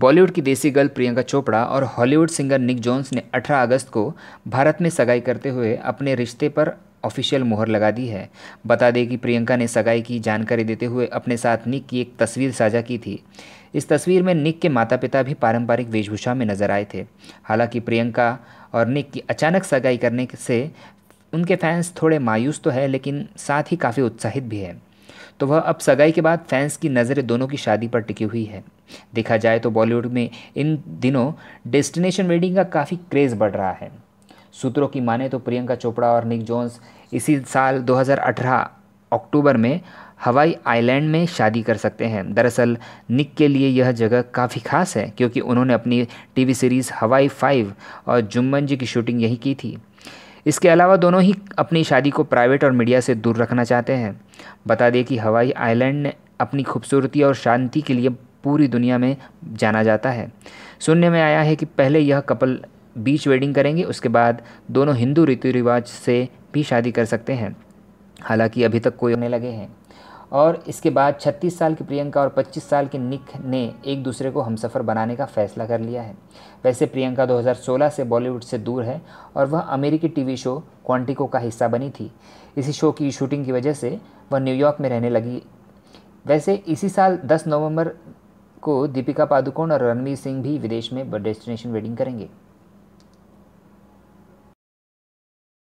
बॉलीवुड की देसी गर्ल प्रियंका चोपड़ा और हॉलीवुड सिंगर निक जोन्स ने 18 अगस्त को भारत में सगाई करते हुए अपने रिश्ते पर ऑफिशियल मोहर लगा दी है बता दें कि प्रियंका ने सगाई की जानकारी देते हुए अपने साथ निक की एक तस्वीर साझा की थी इस तस्वीर में निक के माता पिता भी पारंपरिक वेशभूषा में नजर आए थे हालांकि प्रियंका और निक की अचानक सगाई करने से उनके फैंस थोड़े मायूस तो है लेकिन साथ ही काफ़ी उत्साहित भी है तो वह अब सगाई के बाद फैंस की नज़रें दोनों की शादी पर टिकी हुई है देखा जाए तो बॉलीवुड में इन दिनों डेस्टिनेशन वेडिंग का काफ़ी क्रेज़ बढ़ रहा है सूत्रों की माने तो प्रियंका चोपड़ा और निक जोन्स इसी साल 2018 अक्टूबर में हवाई आइलैंड में शादी कर सकते हैं दरअसल निक के लिए यह जगह काफ़ी खास है क्योंकि उन्होंने अपनी टीवी सीरीज़ हवाई फाइव और जुम्मन जी की शूटिंग यहीं की थी इसके अलावा दोनों ही अपनी शादी को प्राइवेट और मीडिया से दूर रखना चाहते हैं बता दें कि हवाई आइलैंड ने अपनी खूबसूरती और शांति के लिए पूरी दुनिया में जाना जाता है सुनने में आया है कि पहले यह कपल बीच वेडिंग करेंगे उसके बाद दोनों हिंदू रीति रिवाज से भी शादी कर सकते हैं हालांकि अभी तक कोई होने लगे हैं और इसके बाद 36 साल की प्रियंका और 25 साल की निक ने एक दूसरे को हमसफ़र बनाने का फैसला कर लिया है वैसे प्रियंका 2016 से बॉलीवुड से दूर है और वह अमेरिकी टीवी शो क्वांटिको का हिस्सा बनी थी इसी शो की शूटिंग की वजह से वह न्यूयॉर्क में रहने लगी वैसे इसी साल 10 नवंबर को दीपिका पादुकोण और रणवीर सिंह भी विदेश में डेस्टिनेशन वेडिंग करेंगे